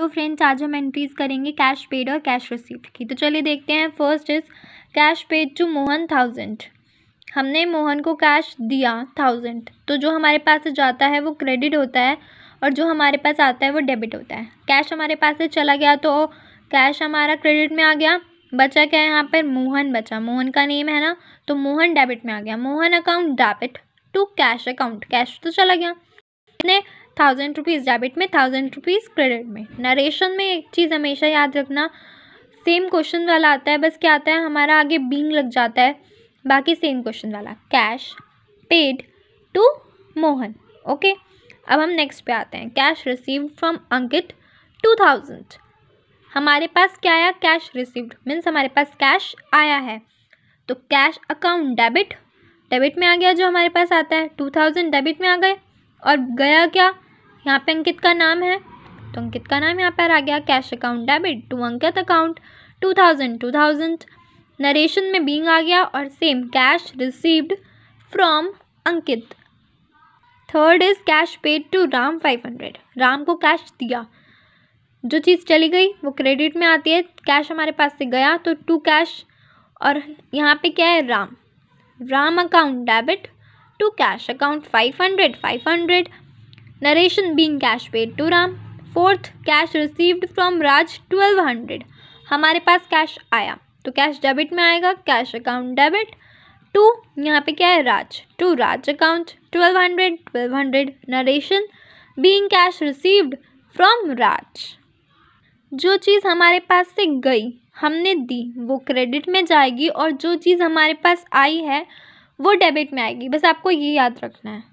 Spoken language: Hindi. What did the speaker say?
तो फ्रेंड्स आज हम एंट्रीज करेंगे कैश पेड और कैश रिसीप्ट की तो चलिए देखते हैं first is cash paid to Mohan thousand हमने मोहन को कैश दिया थाउजेंड तो जो हमारे पास जाता है वो क्रेडिट होता है और जो हमारे पास आता है वो डेबिट होता है कैश हमारे पास से चला गया तो कैश हमारा क्रेडिट में आ गया बचा क्या है यहाँ पर मोहन बचा मोहन का नेम है ना तो मोहन डेबिट में आ गया Mohan account debit to cash account cash तो चला गया ने थाउजेंड रुपीज़ डेबिट में थाउजेंड रुपीज़ क्रेडिट में नरेशन में एक चीज़ हमेशा याद रखना सेम क्वेश्चन वाला आता है बस क्या आता है हमारा आगे बींग लग जाता है बाकी सेम क्वेश्चन वाला cash paid to Mohan okay अब हम नेक्स्ट पे आते हैं cash receive from Ankit two thousand हमारे पास क्या आया कैश रिसीव्ड मीन्स हमारे पास कैश आया है तो कैश अकाउंट डेबिट डेबिट में आ गया जो हमारे पास आता है टू थाउजेंड डेबिट में आ गए और गया क्या यहाँ पे अंकित का नाम है तो अंकित का नाम यहाँ पर आ गया cash account debit to Ankit account two thousand two thousand narration में बींग आ गया और same cash received from Ankit third is cash paid to Ram five hundred Ram को कैश दिया जो चीज़ चली गई वो क्रेडिट में आती है कैश हमारे पास से गया तो टू कैश और यहाँ पे क्या है Ram Ram account debit to cash account five hundred five hundred narration being cash paid to ram fourth cash received from raj hundred हमारे पास कैश आया तो कैश डेबिट में आएगा कैश अकाउंट डेबिट टू यहाँ पे क्या है Raj to Raj account twelve hundred twelve hundred narration being cash received from Raj जो चीज़ हमारे पास से गई हमने दी वो क्रेडिट में जाएगी और जो चीज़ हमारे पास आई है वो डेबिट में आएगी बस आपको ये याद रखना है